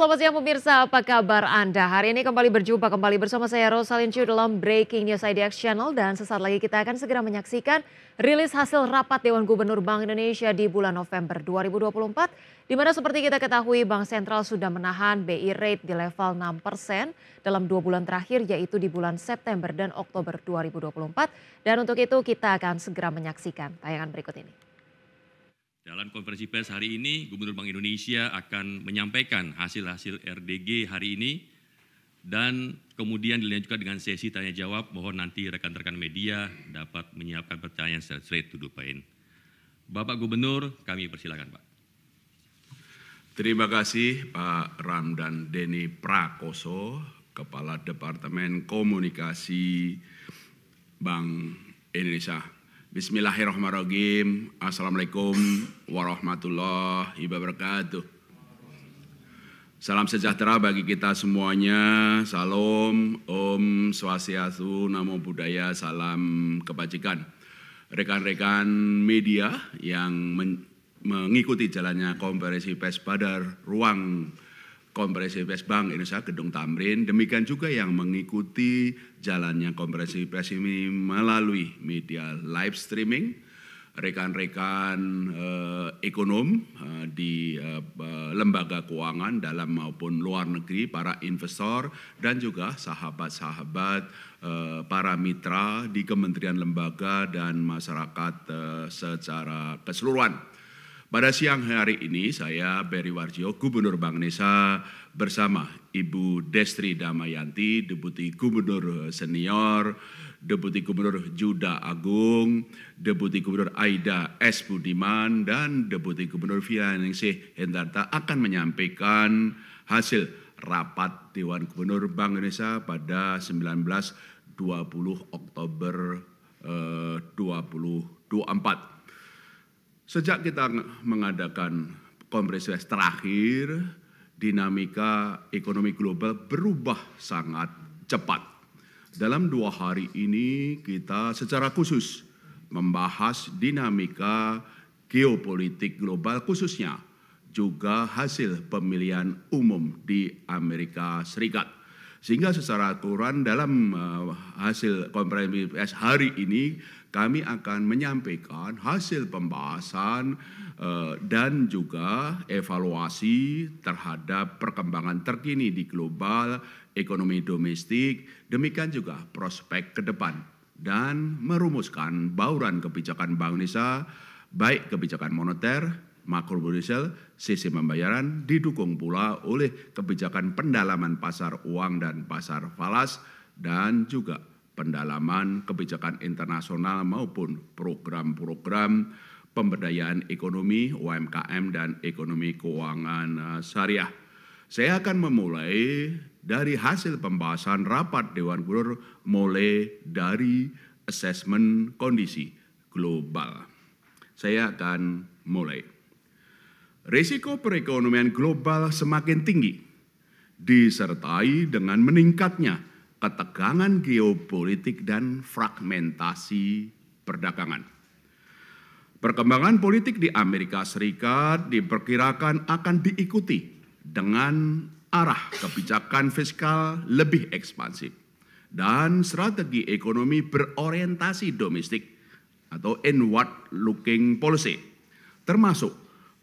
selamat siang pemirsa, apa kabar Anda? Hari ini kembali berjumpa kembali bersama saya Rosalind Chu dalam Breaking News IDX Channel dan sesaat lagi kita akan segera menyaksikan rilis hasil rapat Dewan Gubernur Bank Indonesia di bulan November 2024 di mana seperti kita ketahui Bank Sentral sudah menahan BI rate di level 6 persen dalam dua bulan terakhir yaitu di bulan September dan Oktober 2024 dan untuk itu kita akan segera menyaksikan tayangan berikut ini. Dalam konferensi pers hari ini, Gubernur Bank Indonesia akan menyampaikan hasil-hasil RDG hari ini dan kemudian dilanjutkan dengan sesi tanya jawab. Mohon nanti rekan-rekan media dapat menyiapkan pertanyaan secara straight to the point. Bapak Gubernur, kami persilakan Pak. Terima kasih Pak Ramdan Deni Prakoso, Kepala Departemen Komunikasi Bank Indonesia. Bismillahirrahmanirrahim. Assalamualaikum warahmatullahi wabarakatuh. Salam sejahtera bagi kita semuanya. Salam, Om Swastiastu, Namo Buddhaya, salam kebajikan. Rekan-rekan media yang mengikuti jalannya konferensi pers pada ruang Kompresi Pes Bank Indonesia Gedung Tamrin, demikian juga yang mengikuti jalannya Kompresi Pes ini melalui media live streaming, rekan-rekan eh, ekonom eh, di eh, eh lembaga keuangan dalam maupun luar negeri, para investor dan juga sahabat-sahabat eh, para mitra di kementerian lembaga dan masyarakat eh, secara keseluruhan. Pada siang hari ini saya Beri Warjo, Gubernur Bank Indonesia bersama Ibu Destri Damayanti, Deputi Gubernur Senior, Deputi Gubernur Juda Agung, Deputi Gubernur Aida S. Budiman, dan Deputi Gubernur Fianingsih Hendarta akan menyampaikan hasil rapat Dewan Gubernur Bank Indonesia pada 19-20 Oktober eh, 2024. Sejak kita mengadakan konferensi terakhir, dinamika ekonomi global berubah sangat cepat. Dalam dua hari ini kita secara khusus membahas dinamika geopolitik global khususnya juga hasil pemilihan umum di Amerika Serikat. Sehingga secara aturan dalam eh, hasil konferensi PS hari ini kami akan menyampaikan hasil pembahasan eh, dan juga evaluasi terhadap perkembangan terkini di global, ekonomi domestik, demikian juga prospek ke depan dan merumuskan bauran kebijakan Bank Indonesia baik kebijakan moneter makroprudensial, sisi pembayaran didukung pula oleh kebijakan pendalaman pasar uang dan pasar falas dan juga pendalaman kebijakan internasional maupun program-program pemberdayaan ekonomi UMKM dan ekonomi keuangan eh, syariah. Saya akan memulai dari hasil pembahasan rapat Dewan Gubernur mulai dari asesmen kondisi global. Saya akan mulai. Risiko perekonomian global semakin tinggi, disertai dengan meningkatnya ketegangan geopolitik dan fragmentasi perdagangan. Perkembangan politik di Amerika Serikat diperkirakan akan diikuti dengan arah kebijakan fiskal lebih ekspansif dan strategi ekonomi berorientasi domestik atau inward looking policy termasuk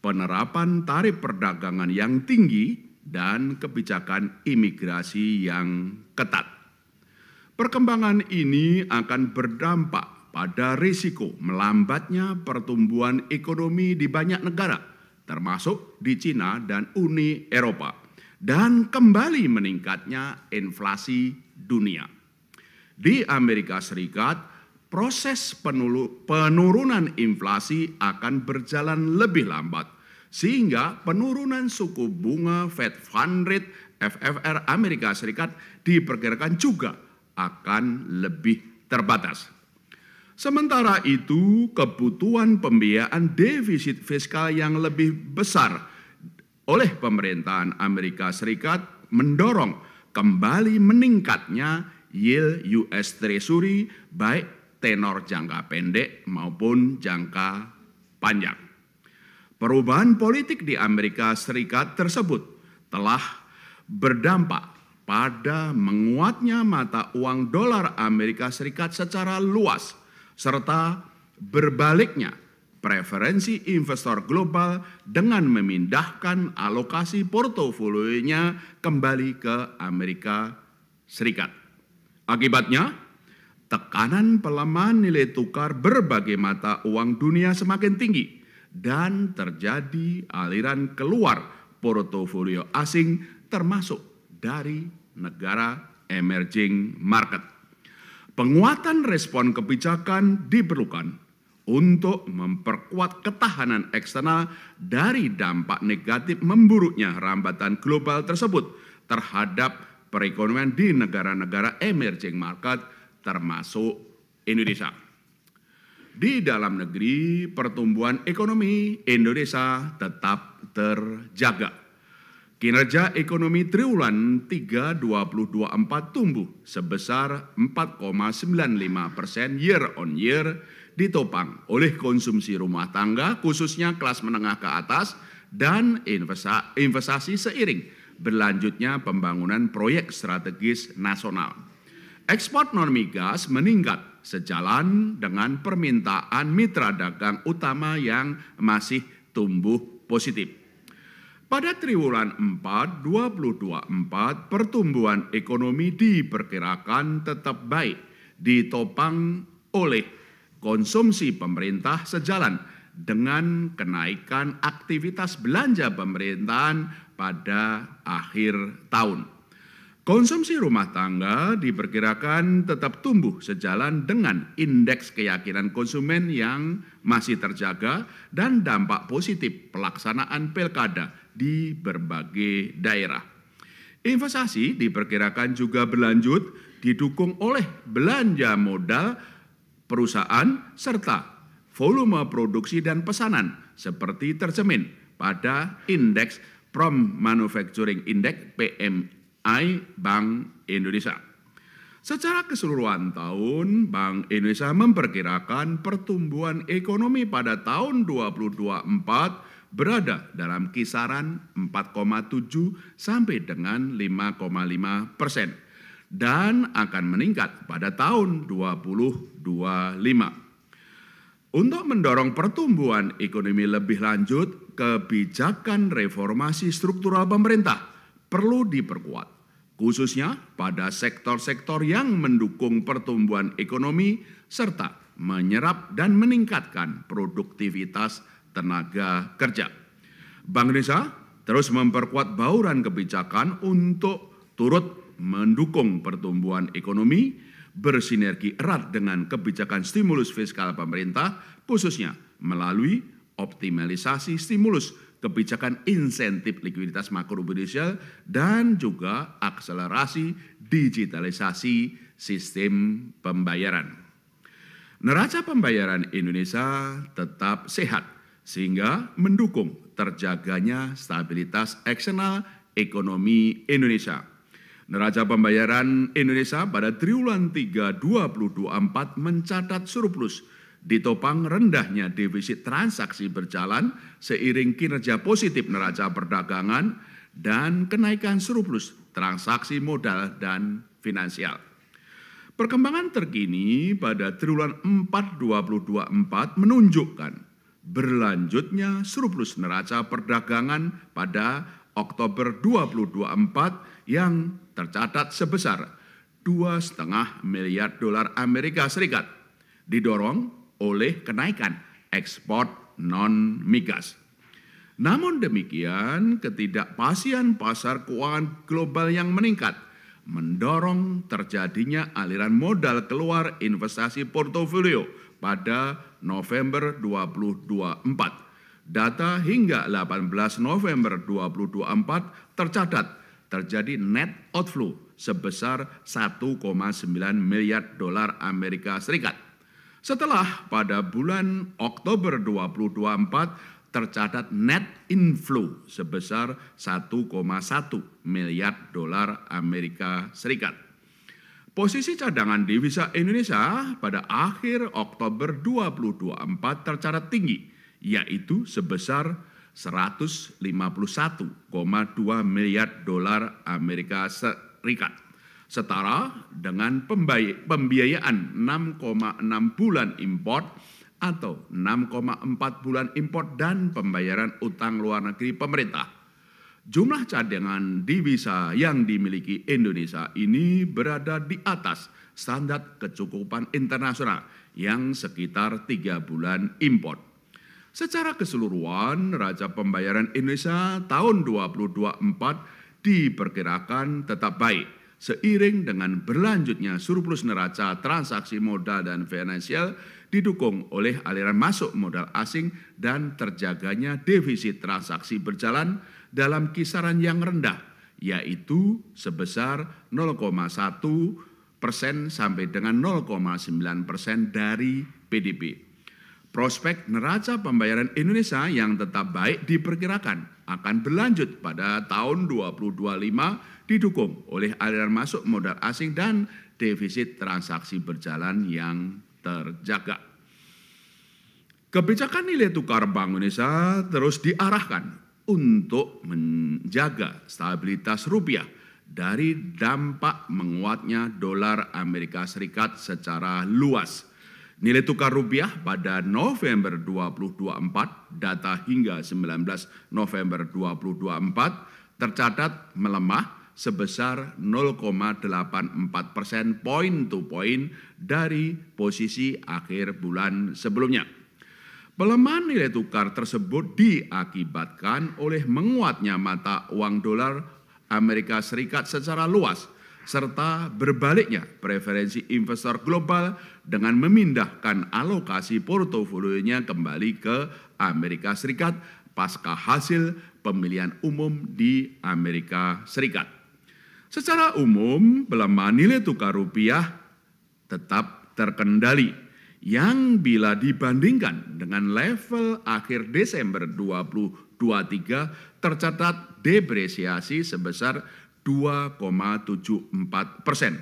penerapan tarif perdagangan yang tinggi, dan kebijakan imigrasi yang ketat. Perkembangan ini akan berdampak pada risiko melambatnya pertumbuhan ekonomi di banyak negara, termasuk di Cina dan Uni Eropa, dan kembali meningkatnya inflasi dunia. Di Amerika Serikat, proses penurunan inflasi akan berjalan lebih lambat sehingga penurunan suku bunga Fed Fund Rate FFR Amerika Serikat diperkirakan juga akan lebih terbatas. Sementara itu, kebutuhan pembiayaan defisit fiskal yang lebih besar oleh pemerintahan Amerika Serikat mendorong kembali meningkatnya yield US Treasury baik tenor jangka pendek maupun jangka panjang. Perubahan politik di Amerika Serikat tersebut telah berdampak pada menguatnya mata uang dolar Amerika Serikat secara luas serta berbaliknya preferensi investor global dengan memindahkan alokasi portofolionya kembali ke Amerika Serikat. Akibatnya, tekanan pelemahan nilai tukar berbagai mata uang dunia semakin tinggi dan terjadi aliran keluar portofolio asing termasuk dari negara emerging market. Penguatan respon kebijakan diperlukan untuk memperkuat ketahanan eksternal dari dampak negatif memburuknya rambatan global tersebut terhadap perekonomian di negara-negara emerging market termasuk Indonesia. Di dalam negeri, pertumbuhan ekonomi Indonesia tetap terjaga. Kinerja ekonomi triwulan 3 2024 tumbuh sebesar 4,95 persen year on year ditopang oleh konsumsi rumah tangga khususnya kelas menengah ke atas dan investasi seiring berlanjutnya pembangunan proyek strategis nasional. Ekspor non migas meningkat sejalan dengan permintaan mitra dagang utama yang masih tumbuh positif. Pada triwulan 4 2024 pertumbuhan ekonomi diperkirakan tetap baik ditopang oleh konsumsi pemerintah sejalan dengan kenaikan aktivitas belanja pemerintahan pada akhir tahun. Konsumsi rumah tangga diperkirakan tetap tumbuh sejalan dengan indeks keyakinan konsumen yang masih terjaga dan dampak positif pelaksanaan pilkada di berbagai daerah. Investasi diperkirakan juga berlanjut didukung oleh belanja modal perusahaan serta volume produksi dan pesanan seperti tercemin pada indeks Prom Manufacturing Index PMI I Bank Indonesia. Secara keseluruhan tahun, Bank Indonesia memperkirakan pertumbuhan ekonomi pada tahun 2024 berada dalam kisaran 4,7 sampai dengan 5,5 persen dan akan meningkat pada tahun 2025. Untuk mendorong pertumbuhan ekonomi lebih lanjut, kebijakan reformasi struktural pemerintah perlu diperkuat khususnya pada sektor-sektor yang mendukung pertumbuhan ekonomi serta menyerap dan meningkatkan produktivitas tenaga kerja. Bank Indonesia terus memperkuat bauran kebijakan untuk turut mendukung pertumbuhan ekonomi bersinergi erat dengan kebijakan stimulus fiskal pemerintah khususnya melalui optimalisasi stimulus kebijakan insentif likuiditas makroprudensial dan juga akselerasi digitalisasi sistem pembayaran. Neraca pembayaran Indonesia tetap sehat sehingga mendukung terjaganya stabilitas eksternal ekonomi Indonesia. Neraca pembayaran Indonesia pada triwulan 3 2024 mencatat surplus ditopang rendahnya defisit transaksi berjalan seiring kinerja positif neraca perdagangan dan kenaikan surplus transaksi modal dan finansial. Perkembangan terkini pada triwulan 4 2024 menunjukkan berlanjutnya surplus neraca perdagangan pada Oktober 2024 yang tercatat sebesar 2,5 miliar dolar Amerika Serikat didorong oleh kenaikan ekspor non migas. Namun demikian, ketidakpastian pasar keuangan global yang meningkat mendorong terjadinya aliran modal keluar investasi portofolio pada November 2024. Data hingga 18 November 2024 tercatat terjadi net outflow sebesar 1,9 miliar dolar Amerika Serikat setelah pada bulan Oktober 2024 tercatat net inflow sebesar 1,1 miliar dolar Amerika Serikat. Posisi cadangan devisa Indonesia pada akhir Oktober 2024 tercatat tinggi, yaitu sebesar 151,2 miliar dolar Amerika Serikat setara dengan pembiayaan 6,6 bulan import atau 6,4 bulan import dan pembayaran utang luar negeri pemerintah. Jumlah cadangan divisa yang dimiliki Indonesia ini berada di atas standar kecukupan internasional yang sekitar tiga bulan import. Secara keseluruhan, raja pembayaran Indonesia tahun 2024 diperkirakan tetap baik Seiring dengan berlanjutnya surplus neraca transaksi modal dan finansial didukung oleh aliran masuk modal asing dan terjaganya defisit transaksi berjalan dalam kisaran yang rendah yaitu sebesar 0,1 persen sampai dengan 0,9 persen dari PDB. Prospek neraca pembayaran Indonesia yang tetap baik diperkirakan akan berlanjut pada tahun 2025 didukung oleh aliran masuk modal asing dan defisit transaksi berjalan yang terjaga. Kebijakan nilai tukar Bank Indonesia terus diarahkan untuk menjaga stabilitas rupiah dari dampak menguatnya dolar Amerika Serikat secara luas. Nilai tukar rupiah pada November 2024, data hingga 19 November 2024, tercatat melemah sebesar 0,84 persen point to point dari posisi akhir bulan sebelumnya. Pelemahan nilai tukar tersebut diakibatkan oleh menguatnya mata uang dolar Amerika Serikat secara luas serta berbaliknya preferensi investor global dengan memindahkan alokasi portofolionya kembali ke Amerika Serikat pasca hasil pemilihan umum di Amerika Serikat. Secara umum, pelemahan nilai tukar rupiah tetap terkendali yang bila dibandingkan dengan level akhir Desember 2023 tercatat depresiasi sebesar 2,74 persen.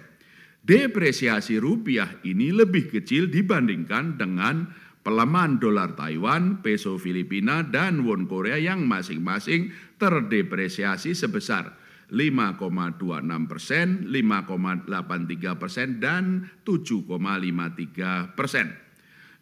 Depresiasi rupiah ini lebih kecil dibandingkan dengan pelemahan dolar Taiwan, peso Filipina, dan won Korea yang masing-masing terdepresiasi sebesar 5,26 persen, 5,83 persen, dan 7,53 persen.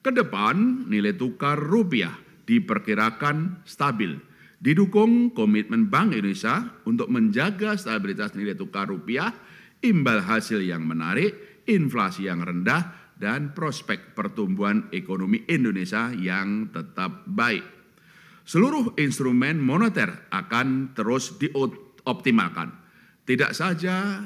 Kedepan nilai tukar rupiah diperkirakan stabil, didukung komitmen Bank Indonesia untuk menjaga stabilitas nilai tukar rupiah, imbal hasil yang menarik, inflasi yang rendah, dan prospek pertumbuhan ekonomi Indonesia yang tetap baik. Seluruh instrumen moneter akan terus diot optimalkan. Tidak saja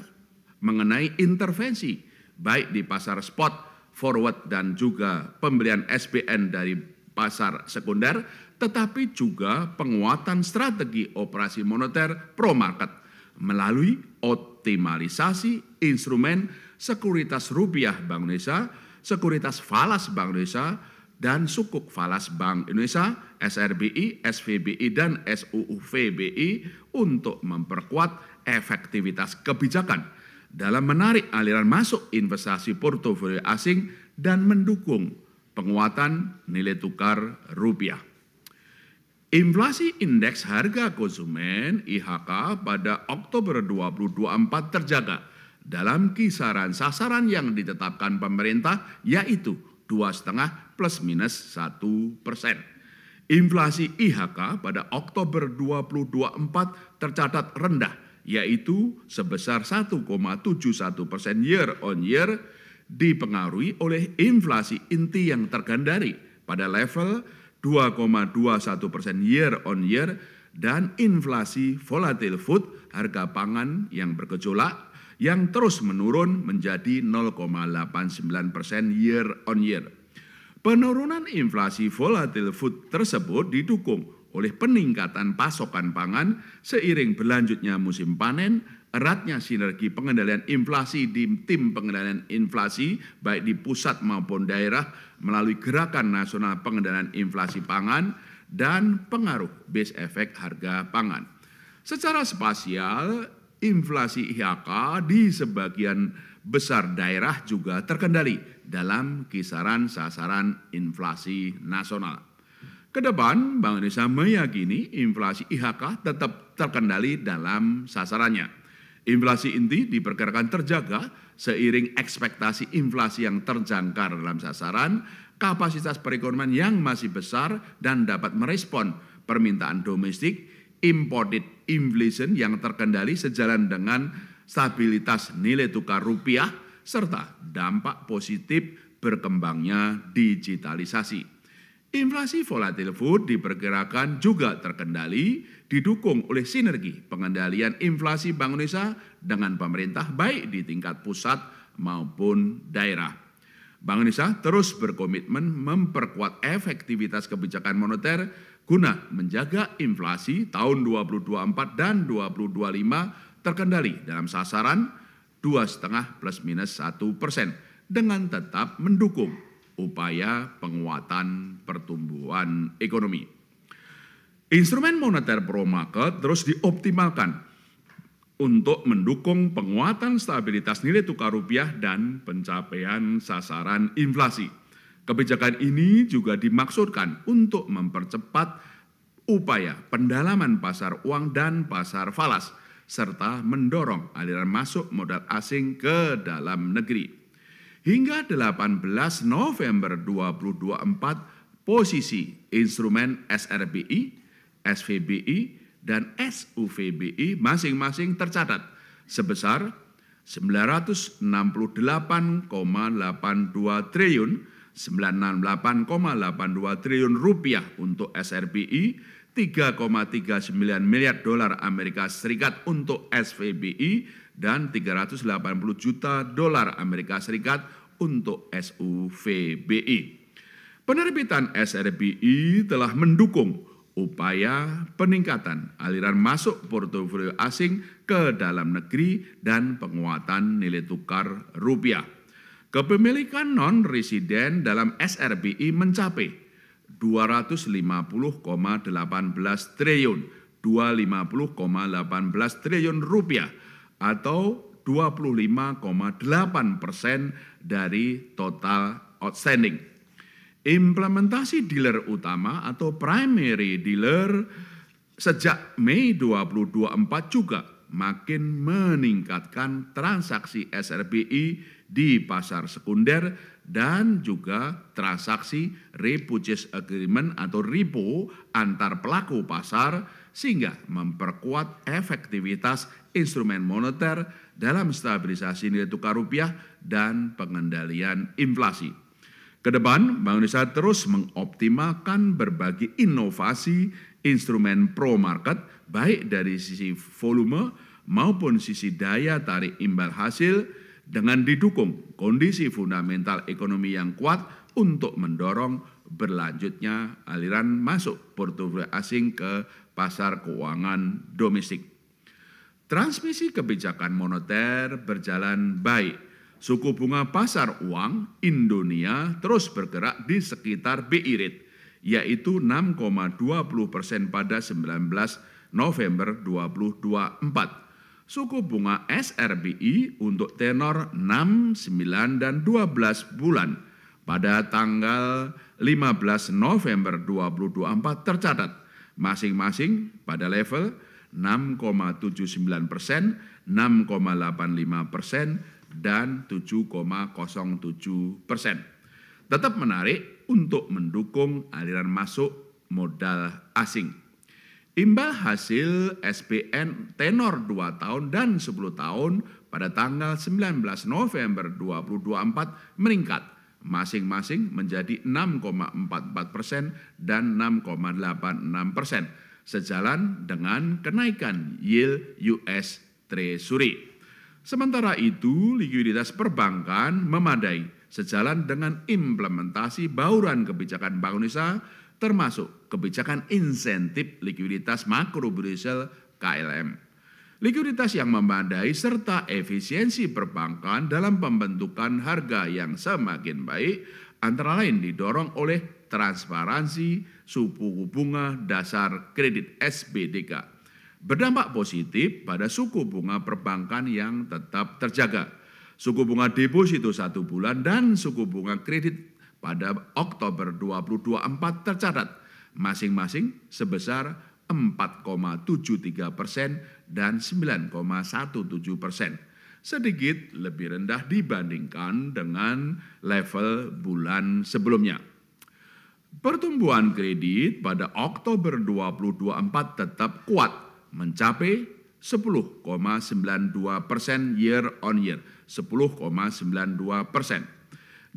mengenai intervensi baik di pasar spot, forward dan juga pembelian SBN dari pasar sekunder, tetapi juga penguatan strategi operasi moneter pro market melalui optimalisasi instrumen sekuritas rupiah Bank Indonesia, sekuritas falas Bank Indonesia, dan sukuk Falas Bank Indonesia, SRBI, SVBI, dan SUUVBI untuk memperkuat efektivitas kebijakan dalam menarik aliran masuk investasi portofolio asing dan mendukung penguatan nilai tukar rupiah. Inflasi indeks harga konsumen IHK pada Oktober 2024 terjaga dalam kisaran sasaran yang ditetapkan pemerintah yaitu dua setengah plus minus satu persen. Inflasi IHK pada Oktober 2024 tercatat rendah, yaitu sebesar 1,71 persen year on year, dipengaruhi oleh inflasi inti yang terkendali pada level 2,21 persen year on year dan inflasi volatil food harga pangan yang bergejolak yang terus menurun menjadi 0,89 persen year on year. Penurunan inflasi volatile food tersebut didukung oleh peningkatan pasokan pangan seiring berlanjutnya musim panen, eratnya sinergi pengendalian inflasi di tim pengendalian inflasi baik di pusat maupun daerah melalui gerakan nasional pengendalian inflasi pangan dan pengaruh base efek harga pangan. Secara spasial, inflasi IHK di sebagian besar daerah juga terkendali dalam kisaran sasaran inflasi nasional. Kedepan, Bank Indonesia meyakini inflasi IHK tetap terkendali dalam sasarannya. Inflasi inti diperkirakan terjaga seiring ekspektasi inflasi yang terjangkar dalam sasaran, kapasitas perekonomian yang masih besar dan dapat merespon permintaan domestik imported inflation yang terkendali sejalan dengan stabilitas nilai tukar rupiah serta dampak positif berkembangnya digitalisasi. Inflasi volatil food diperkirakan juga terkendali didukung oleh sinergi pengendalian inflasi Bank Indonesia dengan pemerintah baik di tingkat pusat maupun daerah. Bank Indonesia terus berkomitmen memperkuat efektivitas kebijakan moneter guna menjaga inflasi tahun 2024 dan 2025 terkendali dalam sasaran 2,5 plus minus 1 persen dengan tetap mendukung upaya penguatan pertumbuhan ekonomi. Instrumen moneter pro market terus dioptimalkan untuk mendukung penguatan stabilitas nilai tukar rupiah dan pencapaian sasaran inflasi Kebijakan ini juga dimaksudkan untuk mempercepat upaya pendalaman pasar uang dan pasar falas, serta mendorong aliran masuk modal asing ke dalam negeri. Hingga 18 November 2024, posisi instrumen SRBI, SVBI, dan SUVBI masing-masing tercatat sebesar 968,82 triliun 968,82 triliun rupiah untuk SRBI, 3,39 miliar dolar Amerika Serikat untuk SVBI, dan 380 juta dolar Amerika Serikat untuk SUVBI. Penerbitan SRBI telah mendukung upaya peningkatan aliran masuk portofolio asing ke dalam negeri dan penguatan nilai tukar rupiah. Kepemilikan non-residen dalam SRBI mencapai 250,18 triliun, 250,18 triliun rupiah atau 25,8 persen dari total outstanding. Implementasi dealer utama atau primary dealer sejak Mei 2024 juga makin meningkatkan transaksi SRBI di pasar sekunder dan juga transaksi repurchase agreement atau repo antar pelaku pasar sehingga memperkuat efektivitas instrumen moneter dalam stabilisasi nilai tukar rupiah dan pengendalian inflasi. Kedepan, Bank Indonesia terus mengoptimalkan berbagai inovasi instrumen pro market baik dari sisi volume maupun sisi daya tarik imbal hasil dengan didukung kondisi fundamental ekonomi yang kuat untuk mendorong berlanjutnya aliran masuk portofolio asing ke pasar keuangan domestik. Transmisi kebijakan moneter berjalan baik. Suku bunga pasar uang Indonesia terus bergerak di sekitar BI rate, yaitu 6,20 persen pada 19 November 2024 suku bunga SRBI untuk tenor 6, 9, dan 12 bulan pada tanggal 15 November 2024 tercatat masing-masing pada level 6,79 persen, 6,85 persen, dan 7,07 persen. Tetap menarik untuk mendukung aliran masuk modal asing. Imbal hasil SPN tenor 2 tahun dan 10 tahun pada tanggal 19 November 2024 meningkat masing-masing menjadi 6,44 persen dan 6,86 persen sejalan dengan kenaikan yield US Treasury. Sementara itu, likuiditas perbankan memadai sejalan dengan implementasi bauran kebijakan Bank Indonesia termasuk kebijakan insentif likuiditas Brussel KLM. Likuiditas yang memadai serta efisiensi perbankan dalam pembentukan harga yang semakin baik antara lain didorong oleh transparansi suku bunga dasar kredit SBDK. Berdampak positif pada suku bunga perbankan yang tetap terjaga. Suku bunga deposito satu bulan dan suku bunga kredit pada Oktober 2024 tercatat masing-masing sebesar 4,73 persen dan 9,17 persen, sedikit lebih rendah dibandingkan dengan level bulan sebelumnya. Pertumbuhan kredit pada Oktober 2024 tetap kuat, mencapai 10,92 persen year on year, 10,92 persen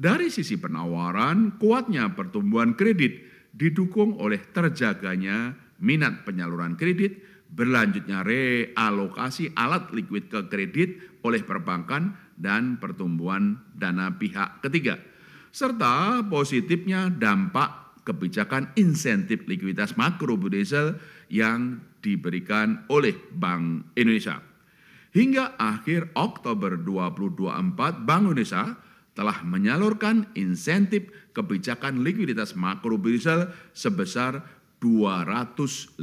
dari sisi penawaran, kuatnya pertumbuhan kredit didukung oleh terjaganya minat penyaluran kredit, berlanjutnya realokasi alat likuid ke kredit oleh perbankan dan pertumbuhan dana pihak ketiga, serta positifnya dampak kebijakan insentif likuiditas makro budesel yang diberikan oleh Bank Indonesia. Hingga akhir Oktober 2024, Bank Indonesia telah menyalurkan insentif kebijakan likuiditas makroburisel sebesar 259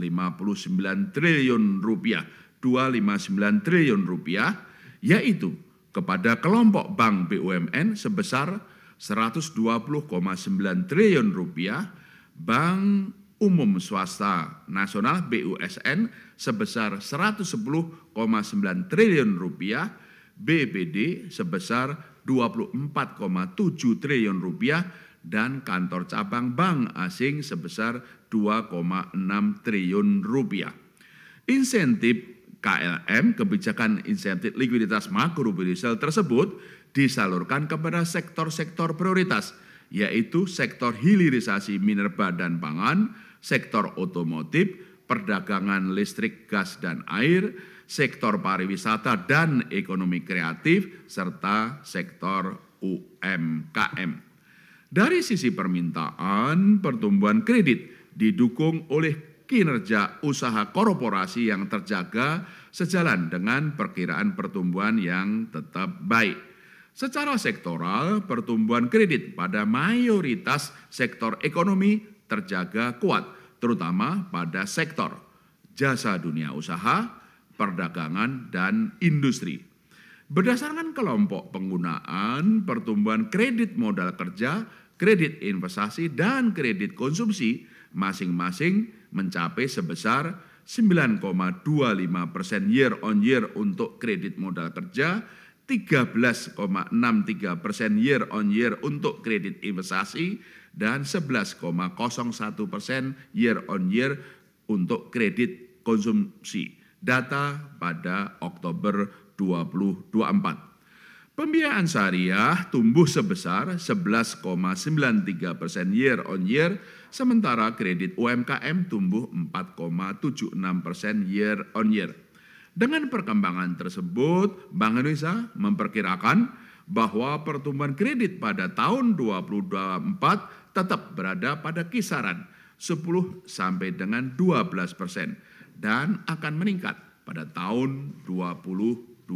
triliun rupiah, 259 triliun rupiah, yaitu kepada kelompok bank BUMN sebesar 120,9 triliun rupiah, bank umum swasta nasional BUSN sebesar 110,9 triliun rupiah, BPD sebesar 24,7 triliun rupiah dan kantor cabang bank asing sebesar 2,6 triliun rupiah. Insentif KLM, kebijakan insentif likuiditas makroprudensial tersebut disalurkan kepada sektor-sektor prioritas, yaitu sektor hilirisasi minerba dan pangan, sektor otomotif, perdagangan listrik, gas, dan air, sektor pariwisata dan ekonomi kreatif, serta sektor UMKM. Dari sisi permintaan, pertumbuhan kredit didukung oleh kinerja usaha korporasi yang terjaga sejalan dengan perkiraan pertumbuhan yang tetap baik. Secara sektoral, pertumbuhan kredit pada mayoritas sektor ekonomi terjaga kuat, terutama pada sektor jasa dunia usaha, perdagangan, dan industri. Berdasarkan kelompok penggunaan, pertumbuhan kredit modal kerja, kredit investasi, dan kredit konsumsi masing-masing mencapai sebesar 9,25 persen year on year untuk kredit modal kerja, 13,63 persen year on year untuk kredit investasi, dan 11,01 persen year on year untuk kredit konsumsi data pada Oktober 2024. Pembiayaan syariah tumbuh sebesar 11,93 persen year on year, sementara kredit UMKM tumbuh 4,76 persen year on year. Dengan perkembangan tersebut, Bank Indonesia memperkirakan bahwa pertumbuhan kredit pada tahun 2024 tetap berada pada kisaran 10 sampai dengan 12 persen dan akan meningkat pada tahun 2025.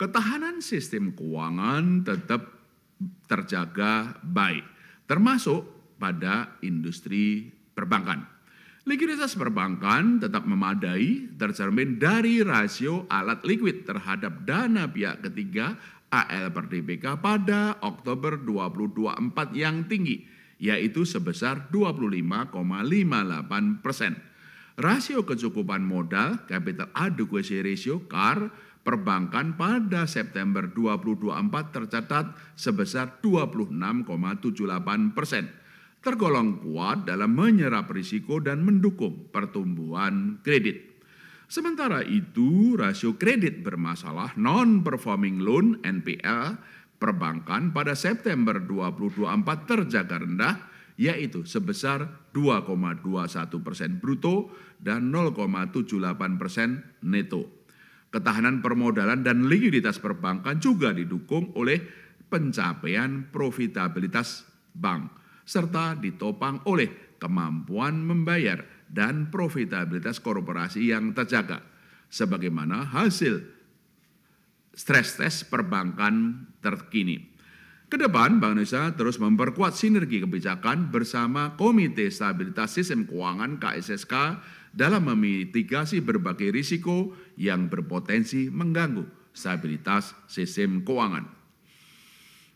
Ketahanan sistem keuangan tetap terjaga baik, termasuk pada industri perbankan. Likuiditas perbankan tetap memadai tercermin dari rasio alat likuid terhadap dana pihak ketiga AL per DBK pada Oktober 2024 yang tinggi yaitu sebesar 25,58 persen. Rasio kecukupan modal (capital adequacy ratio) CAR perbankan pada September 2024 tercatat sebesar 26,78 persen. Tergolong kuat dalam menyerap risiko dan mendukung pertumbuhan kredit. Sementara itu, rasio kredit bermasalah non-performing loan (NPL) perbankan pada September 2024 terjaga rendah yaitu sebesar 2,21 persen bruto dan 0,78 persen neto. Ketahanan permodalan dan likuiditas perbankan juga didukung oleh pencapaian profitabilitas bank serta ditopang oleh kemampuan membayar dan profitabilitas korporasi yang terjaga sebagaimana hasil stres test perbankan terkini. Kedepan, Bank Indonesia terus memperkuat sinergi kebijakan bersama Komite Stabilitas Sistem Keuangan KSSK dalam memitigasi berbagai risiko yang berpotensi mengganggu stabilitas sistem keuangan.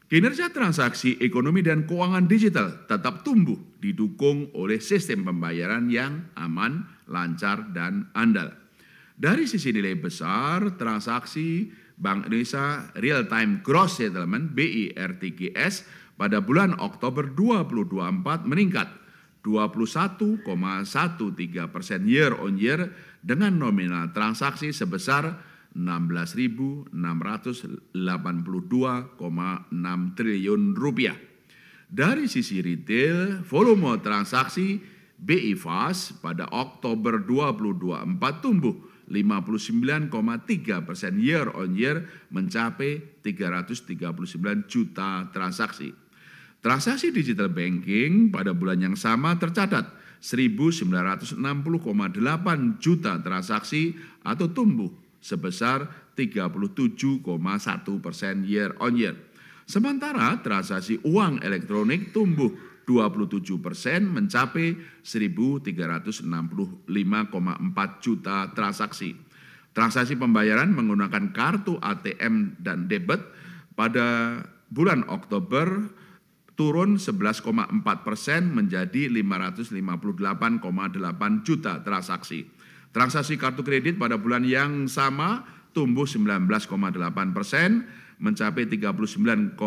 Kinerja transaksi ekonomi dan keuangan digital tetap tumbuh didukung oleh sistem pembayaran yang aman, lancar, dan andal. Dari sisi nilai besar, transaksi Bank Indonesia Real Time Gross Settlement BIRTGS pada bulan Oktober 2024 meningkat 21,13 persen year on year dengan nominal transaksi sebesar 16.682,6 triliun rupiah. Dari sisi retail, volume transaksi BI Fast pada Oktober 2024 tumbuh 59,3 persen year on year mencapai 339 juta transaksi. Transaksi digital banking pada bulan yang sama tercatat 1.960,8 juta transaksi atau tumbuh sebesar 37,1 persen year on year. Sementara transaksi uang elektronik tumbuh 27 persen mencapai 1.365,4 juta transaksi. Transaksi pembayaran menggunakan kartu ATM dan debit pada bulan Oktober turun 11,4 persen menjadi 558,8 juta transaksi. Transaksi kartu kredit pada bulan yang sama tumbuh 19,8 persen mencapai 39,7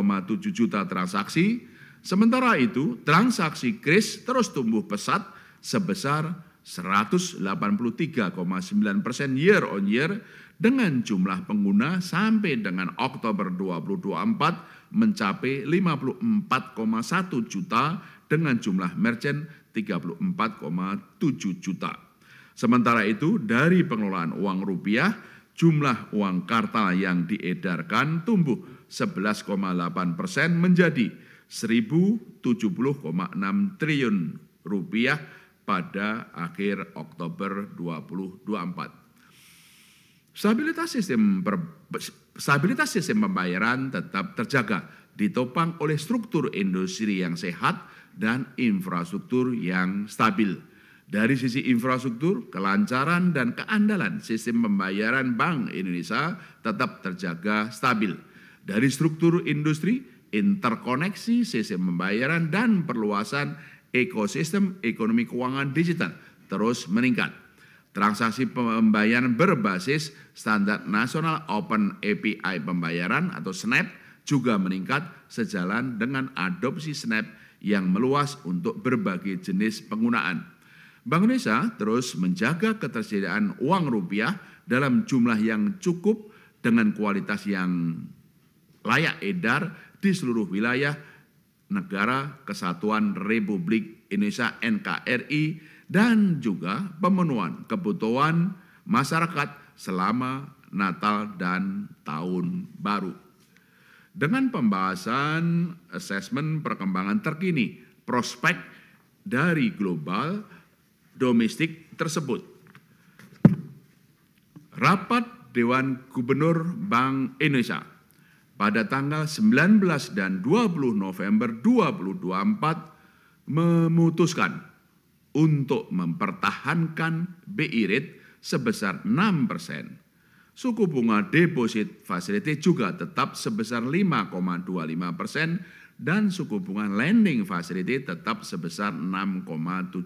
juta transaksi Sementara itu, transaksi kris terus tumbuh pesat sebesar 183,9 persen year on year dengan jumlah pengguna sampai dengan Oktober 2024 mencapai 54,1 juta dengan jumlah merchant 34,7 juta. Sementara itu dari pengelolaan uang rupiah, jumlah uang kartal yang diedarkan tumbuh 11,8 persen menjadi 1.070,6 triliun rupiah pada akhir Oktober 2024. Stabilitas sistem per, stabilitas sistem pembayaran tetap terjaga, ditopang oleh struktur industri yang sehat dan infrastruktur yang stabil. Dari sisi infrastruktur, kelancaran dan keandalan sistem pembayaran Bank Indonesia tetap terjaga stabil. Dari struktur industri, interkoneksi sistem pembayaran dan perluasan ekosistem ekonomi keuangan digital terus meningkat. Transaksi pembayaran berbasis standar nasional Open API pembayaran atau SNAP juga meningkat sejalan dengan adopsi SNAP yang meluas untuk berbagai jenis penggunaan. Bank Indonesia terus menjaga ketersediaan uang rupiah dalam jumlah yang cukup dengan kualitas yang layak edar di seluruh wilayah negara kesatuan Republik Indonesia NKRI dan juga pemenuhan kebutuhan masyarakat selama Natal dan Tahun Baru. Dengan pembahasan asesmen perkembangan terkini prospek dari global domestik tersebut. Rapat Dewan Gubernur Bank Indonesia pada tanggal 19 dan 20 November 2024 memutuskan untuk mempertahankan BI rate sebesar 6 persen. Suku bunga deposit facility juga tetap sebesar 5,25 persen dan suku bunga lending facility tetap sebesar 6,75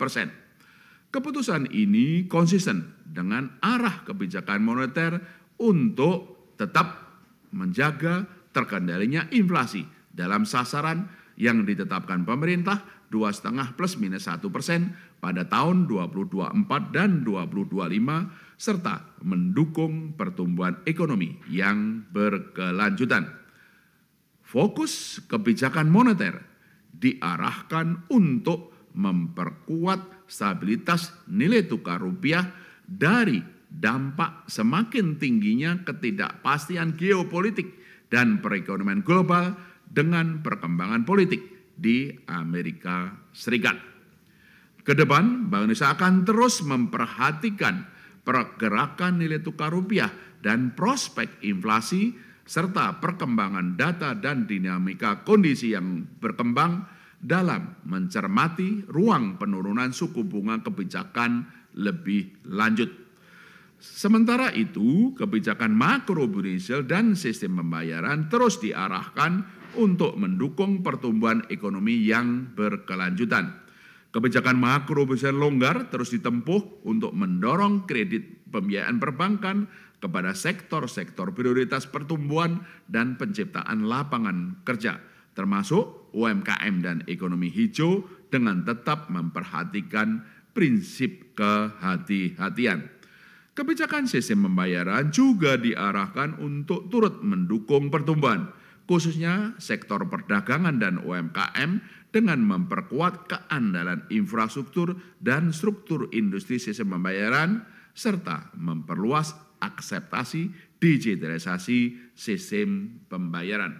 persen. Keputusan ini konsisten dengan arah kebijakan moneter untuk tetap menjaga terkendalinya inflasi dalam sasaran yang ditetapkan pemerintah 2,5 plus minus 1 persen pada tahun 2024 dan 2025 serta mendukung pertumbuhan ekonomi yang berkelanjutan. Fokus kebijakan moneter diarahkan untuk memperkuat stabilitas nilai tukar rupiah dari dampak semakin tingginya ketidakpastian geopolitik dan perekonomian global dengan perkembangan politik di Amerika Serikat. Kedepan, Bank Indonesia akan terus memperhatikan pergerakan nilai tukar rupiah dan prospek inflasi serta perkembangan data dan dinamika kondisi yang berkembang dalam mencermati ruang penurunan suku bunga kebijakan lebih lanjut. Sementara itu, kebijakan makrobudensial dan sistem pembayaran terus diarahkan untuk mendukung pertumbuhan ekonomi yang berkelanjutan. Kebijakan makrobudensial longgar terus ditempuh untuk mendorong kredit pembiayaan perbankan kepada sektor-sektor prioritas pertumbuhan dan penciptaan lapangan kerja, termasuk UMKM dan ekonomi hijau dengan tetap memperhatikan prinsip kehati-hatian. Kebijakan sistem pembayaran juga diarahkan untuk turut mendukung pertumbuhan, khususnya sektor perdagangan dan UMKM dengan memperkuat keandalan infrastruktur dan struktur industri sistem pembayaran, serta memperluas akseptasi digitalisasi sistem pembayaran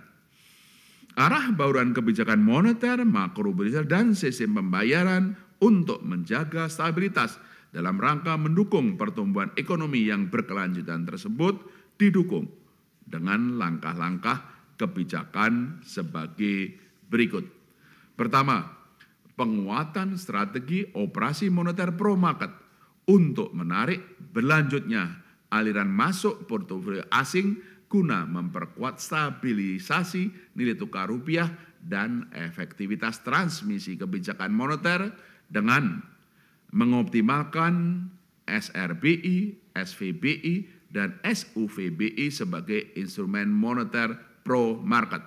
arah bauran kebijakan moneter, makro dan sistem pembayaran untuk menjaga stabilitas dalam rangka mendukung pertumbuhan ekonomi yang berkelanjutan tersebut, didukung dengan langkah-langkah kebijakan sebagai berikut. Pertama, penguatan strategi operasi moneter pro market untuk menarik berlanjutnya aliran masuk portofolio asing guna memperkuat stabilisasi nilai tukar rupiah dan efektivitas transmisi kebijakan moneter dengan mengoptimalkan SRBI, SVBI, dan SUVBI sebagai instrumen moneter pro market.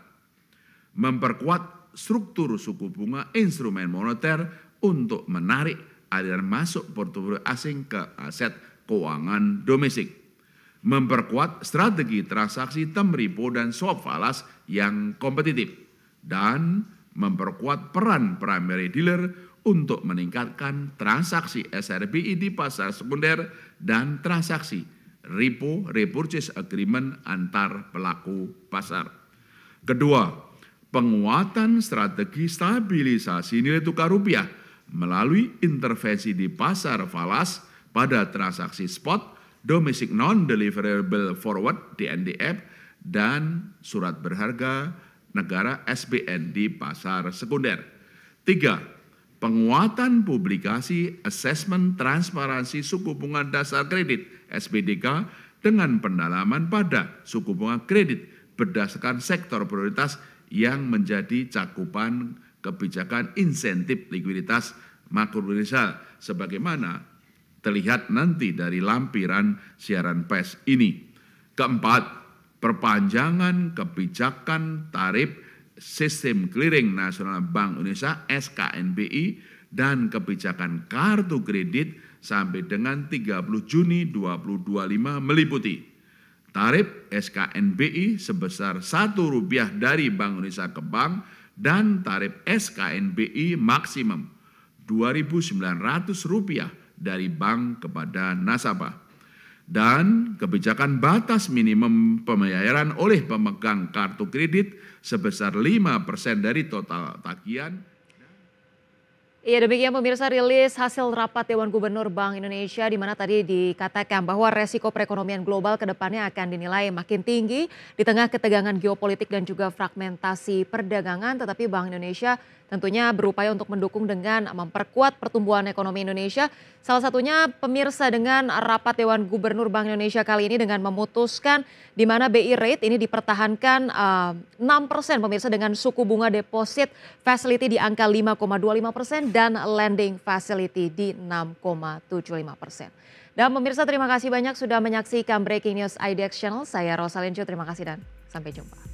Memperkuat struktur suku bunga instrumen moneter untuk menarik aliran masuk portofolio asing ke aset keuangan domestik. Memperkuat strategi transaksi temripo dan swap falas yang kompetitif dan memperkuat peran primary dealer untuk meningkatkan transaksi SRBI di pasar sekunder dan transaksi repo repurchase agreement antar pelaku pasar. Kedua, penguatan strategi stabilisasi nilai tukar rupiah melalui intervensi di pasar falas pada transaksi spot, domestic non-deliverable forward (DNDF) dan surat berharga negara SBN di pasar sekunder. Tiga, penguatan publikasi asesmen transparansi suku bunga dasar kredit (SPDK) dengan pendalaman pada suku bunga kredit berdasarkan sektor prioritas yang menjadi cakupan kebijakan insentif likuiditas makroprudensial sebagaimana terlihat nanti dari lampiran siaran pers ini. Keempat, perpanjangan kebijakan tarif sistem clearing nasional Bank Indonesia SKNBI dan kebijakan kartu kredit sampai dengan 30 Juni 2025 meliputi tarif SKNBI sebesar satu rupiah dari Bank Indonesia ke bank dan tarif SKNBI maksimum rp rupiah dari bank kepada nasabah dan kebijakan batas minimum pembayaran oleh pemegang kartu kredit sebesar 5% dari total tagihan Iya demikian pemirsa rilis hasil rapat Dewan Gubernur Bank Indonesia di mana tadi dikatakan bahwa resiko perekonomian global ke depannya akan dinilai makin tinggi di tengah ketegangan geopolitik dan juga fragmentasi perdagangan tetapi Bank Indonesia tentunya berupaya untuk mendukung dengan memperkuat pertumbuhan ekonomi Indonesia. Salah satunya pemirsa dengan rapat Dewan Gubernur Bank Indonesia kali ini dengan memutuskan di mana BI rate ini dipertahankan uh, eh, 6% pemirsa dengan suku bunga deposit facility di angka 5,25% dan lending facility di 6,75 persen. Dan pemirsa terima kasih banyak sudah menyaksikan Breaking News IDX Channel. Saya Rosalin Chu, terima kasih dan sampai jumpa.